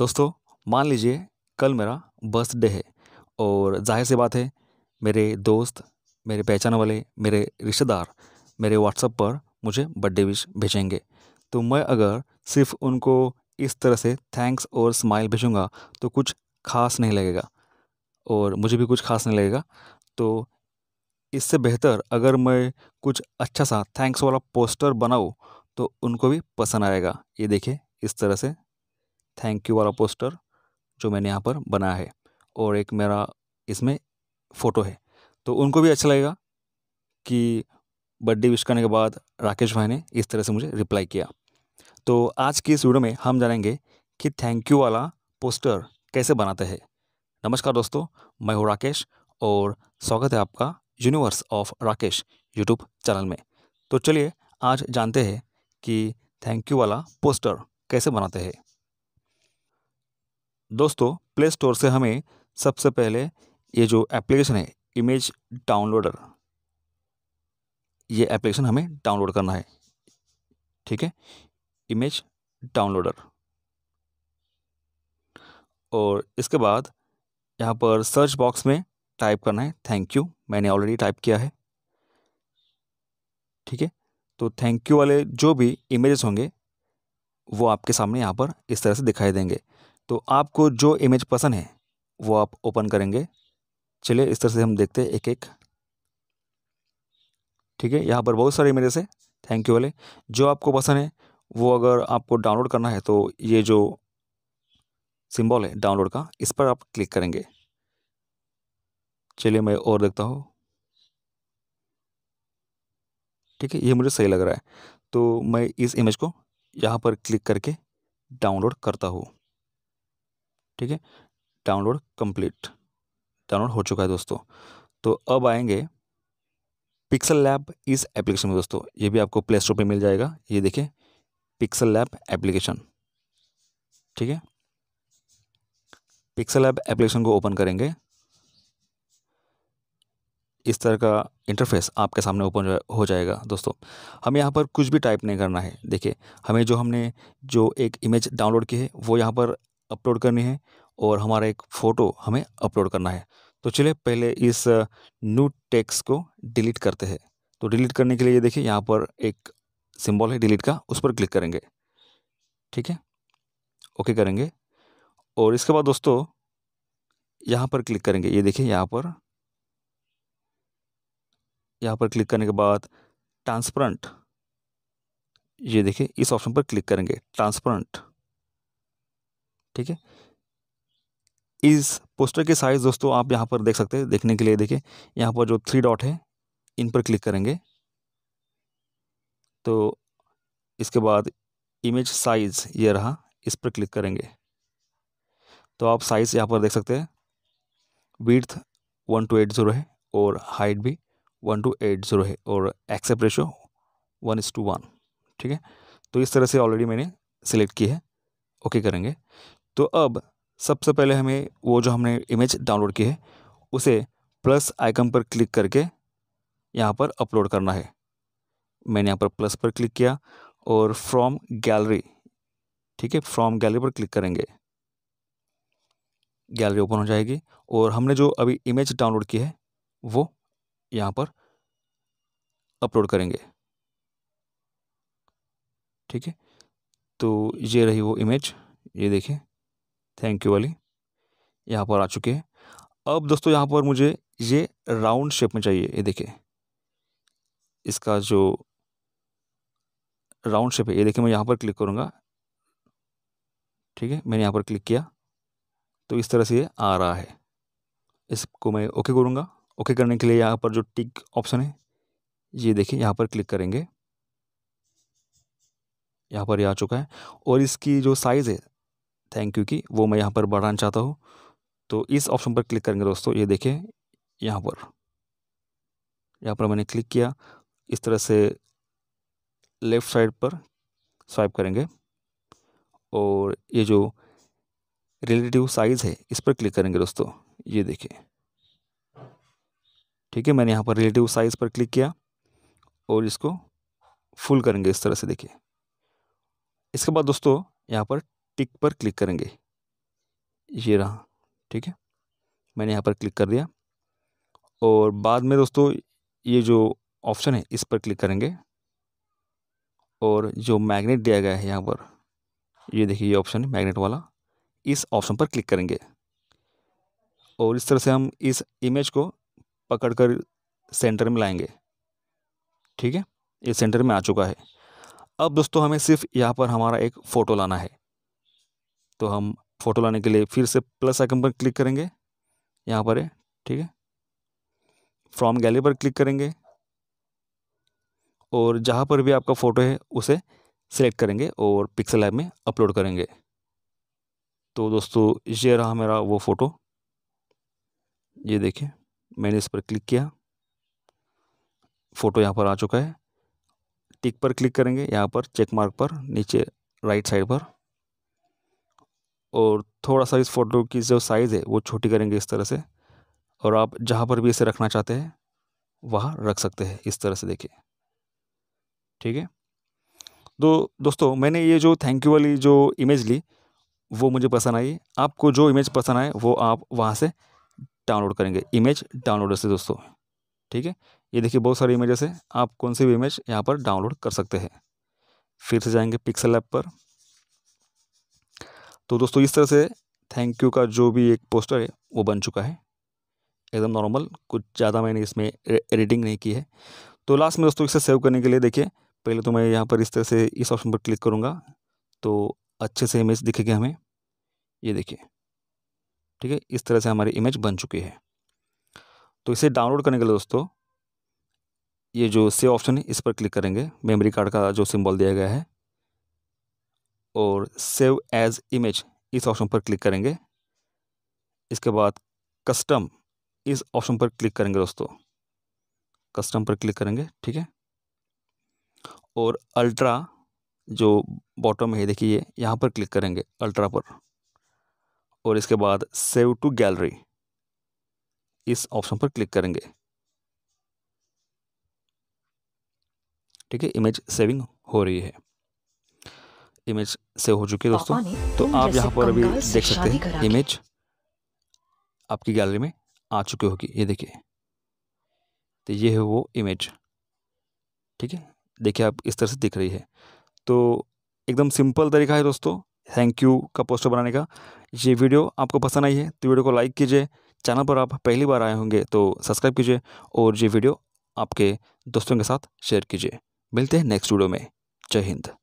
दोस्तों मान लीजिए कल मेरा बर्थडे है और जाहिर सी बात है मेरे दोस्त मेरे पहचान वाले मेरे रिश्तेदार मेरे व्हाट्सअप पर मुझे बर्थडे विश भेजेंगे तो मैं अगर सिर्फ उनको इस तरह से थैंक्स और स्माइल भेजूँगा तो कुछ खास नहीं लगेगा और मुझे भी कुछ खास नहीं लगेगा तो इससे बेहतर अगर मैं कुछ अच्छा सा थैंक्स वाला पोस्टर बनाऊँ तो उनको भी पसंद आएगा ये देखिए इस तरह से थैंक यू वाला पोस्टर जो मैंने यहाँ पर बनाया है और एक मेरा इसमें फ़ोटो है तो उनको भी अच्छा लगेगा कि बर्थडे विश करने के बाद राकेश भाई ने इस तरह से मुझे रिप्लाई किया तो आज की इस वीडियो में हम जानेंगे कि थैंक यू वाला पोस्टर कैसे बनाते हैं नमस्कार दोस्तों मैं हूँ राकेश और स्वागत है आपका universe of Rakesh YouTube channel में तो चलिए आज जानते हैं कि थैंक यू वाला पोस्टर कैसे बनाते हैं दोस्तों प्ले स्टोर से हमें सबसे पहले ये जो एप्लीकेशन है इमेज डाउनलोडर ये एप्लीकेशन हमें डाउनलोड करना है ठीक है इमेज डाउनलोडर और इसके बाद यहाँ पर सर्च बॉक्स में टाइप करना है थैंक यू मैंने ऑलरेडी टाइप किया है ठीक है तो थैंक यू वाले जो भी इमेजेस होंगे वो आपके सामने यहाँ पर इस तरह से दिखाई देंगे तो आपको जो इमेज पसंद है वो आप ओपन करेंगे चलिए इस तरह से हम देखते हैं एक एक ठीक है यहाँ पर बहुत सारे इमेजेस है थैंक यू वाले जो आपको पसंद है वो अगर आपको डाउनलोड करना है तो ये जो सिंबल है डाउनलोड का इस पर आप क्लिक करेंगे चलिए मैं और देखता हूँ ठीक है ये मुझे सही लग रहा है तो मैं इस इमेज को यहाँ पर क्लिक करके डाउनलोड करता हूँ ठीक है डाउनलोड कंप्लीट डाउनलोड हो चुका है दोस्तों तो अब आएंगे पिक्सल लैब इस एप्लीकेशन में दोस्तों ये भी आपको प्ले स्टोर पर मिल जाएगा ये देखिए पिक्सल लैब एप्लीकेशन ठीक है पिक्सल लैब एप्लीकेशन को ओपन करेंगे इस तरह का इंटरफेस आपके सामने ओपन हो जाएगा दोस्तों हमें यहाँ पर कुछ भी टाइप नहीं करना है देखिए हमें जो हमने जो एक इमेज डाउनलोड की है वो यहाँ पर अपलोड करनी है और हमारा एक फ़ोटो हमें अपलोड करना है तो चलिए पहले इस न्यू टेक्स को डिलीट करते हैं तो डिलीट करने के लिए ये देखिए यहाँ पर एक सिंबल है डिलीट का उस पर क्लिक करेंगे ठीक है ओके करेंगे और इसके बाद दोस्तों यहाँ पर क्लिक करेंगे ये देखिए यहाँ पर यहाँ पर क्लिक करने के बाद ट्रांसपरेंट ये देखिए इस ऑप्शन पर क्लिक करेंगे ट्रांसपरेंट ठीक है इस पोस्टर के साइज़ दोस्तों आप यहाँ पर देख सकते हैं देखने के लिए देखिए यहाँ पर जो थ्री डॉट है इन पर क्लिक करेंगे तो इसके बाद इमेज साइज़ ये रहा इस पर क्लिक करेंगे तो आप साइज़ यहाँ पर देख सकते हैं width one two eight zero है और हाइट भी वन टू एट ज़ीरो है और aspect ratio one is to one ठीक है तो इस तरह से ऑलरेडी मैंने सेलेक्ट की है ओके करेंगे तो अब सबसे पहले हमें वो जो हमने इमेज डाउनलोड की है उसे प्लस आइकन पर क्लिक करके यहाँ पर अपलोड करना है मैंने यहाँ पर प्लस पर क्लिक किया और फ्रॉम गैलरी ठीक है फ्रॉम गैलरी पर क्लिक करेंगे गैलरी ओपन हो जाएगी और हमने जो अभी इमेज डाउनलोड की है वो यहाँ पर अपलोड करेंगे ठीक है तो ये रही वो इमेज ये देखें थैंक यू वाली यहाँ पर आ चुके हैं अब दोस्तों यहाँ पर मुझे ये राउंड शेप में चाहिए ये देखिए इसका जो राउंड शेप है ये देखिए मैं यहाँ पर क्लिक करूँगा ठीक है मैंने यहाँ पर क्लिक किया तो इस तरह से ये आ रहा है इसको मैं ओके करूँगा ओके करने के लिए यहाँ पर जो टिक ऑप्शन है ये देखिए यहाँ पर क्लिक करेंगे यहाँ पर ये आ चुका है और इसकी जो साइज़ है थैंक यू की वो मैं यहाँ पर बढ़ाना चाहता हूँ तो इस ऑप्शन पर क्लिक करेंगे दोस्तों ये देखें यहाँ पर यहाँ पर मैंने क्लिक किया इस तरह से लेफ़्ट साइड पर स्वाइप करेंगे और ये जो रिलेटिव साइज़ है इस पर क्लिक करेंगे दोस्तों ये देखें ठीक है मैंने यहाँ पर रिलेटिव साइज़ पर क्लिक किया और इसको फुल करेंगे इस तरह से देखिए इसके बाद दोस्तों यहाँ पर टिक पर क्लिक करेंगे ये रहा ठीक है मैंने यहाँ पर क्लिक कर दिया और बाद में दोस्तों ये जो ऑप्शन है इस पर क्लिक करेंगे और जो मैग्नेट दिया गया है यहाँ पर ये देखिए ये ऑप्शन है मैग्नेट वाला इस ऑप्शन पर क्लिक करेंगे और इस तरह से हम इस इमेज को पकड़कर सेंटर में लाएंगे ठीक है ये सेंटर में आ चुका है अब दोस्तों हमें सिर्फ यहाँ पर हमारा एक फ़ोटो लाना है तो हम फ़ोटो लाने के लिए फिर से प्लस आइकन पर क्लिक करेंगे यहाँ पर है ठीक है फ्रॉम गैलरी पर क्लिक करेंगे और जहाँ पर भी आपका फ़ोटो है उसे सेलेक्ट करेंगे और पिक्सल ऐप में अपलोड करेंगे तो दोस्तों ये रहा मेरा वो फ़ोटो ये देखिए मैंने इस पर क्लिक किया फ़ोटो यहाँ पर आ चुका है टिक पर क्लिक करेंगे यहाँ पर चेक मार्क पर नीचे राइट साइड पर और थोड़ा सा इस फ़ोटो की जो साइज़ है वो छोटी करेंगे इस तरह से और आप जहाँ पर भी इसे रखना चाहते हैं वहाँ रख सकते हैं इस तरह से देखिए ठीक है तो दोस्तों मैंने ये जो थैंक यू वाली जो इमेज ली वो मुझे पसंद आई आपको जो इमेज पसंद आए वो आप वहाँ से डाउनलोड करेंगे इमेज डाउनलोडर से दोस्तों ठीक है ये देखिए बहुत सारी इमेजेस हैं आप कौन सी भी इमेज यहाँ पर डाउनलोड कर सकते हैं फिर से जाएंगे पिक्सल ऐप पर तो दोस्तों इस तरह से थैंक यू का जो भी एक पोस्टर है वो बन चुका है एकदम नॉर्मल कुछ ज़्यादा मैंने इसमें एडिटिंग नहीं की है तो लास्ट में दोस्तों इसे सेव करने के लिए देखिए पहले तो मैं यहाँ पर इस तरह से इस ऑप्शन पर क्लिक करूँगा तो अच्छे से इमेज दिखेगी हमें ये देखिए ठीक है इस तरह से हमारी इमेज बन चुकी है तो इसे डाउनलोड करने के लिए दोस्तों ये जो सेव ऑप्शन है इस पर क्लिक करेंगे मेमोरी कार्ड का जो सिंबल दिया गया है और सेव एज इमेज इस ऑप्शन पर क्लिक करेंगे इसके बाद कस्टम इस ऑप्शन पर क्लिक करेंगे दोस्तों कस्टम पर क्लिक करेंगे ठीक है और अल्ट्रा जो बॉटम है देखिए यहाँ पर क्लिक करेंगे अल्ट्रा पर और इसके बाद सेव टू गैलरी इस ऑप्शन पर क्लिक करेंगे ठीक है इमेज सेविंग हो रही है इमेज से हो चुकी है दोस्तों तो आप यहाँ पर अभी देख सकते हैं इमेज आपकी गैलरी में आ चुकी होगी ये देखिए तो ये है वो इमेज ठीक है देखिए आप इस तरह से दिख रही है तो एकदम सिंपल तरीका है दोस्तों थैंक यू का पोस्टर बनाने का ये वीडियो आपको पसंद आई है तो वीडियो को लाइक कीजिए चैनल पर आप पहली बार आए होंगे तो सब्सक्राइब कीजिए और ये वीडियो आपके दोस्तों के साथ शेयर कीजिए मिलते हैं नेक्स्ट वीडियो में जय हिंद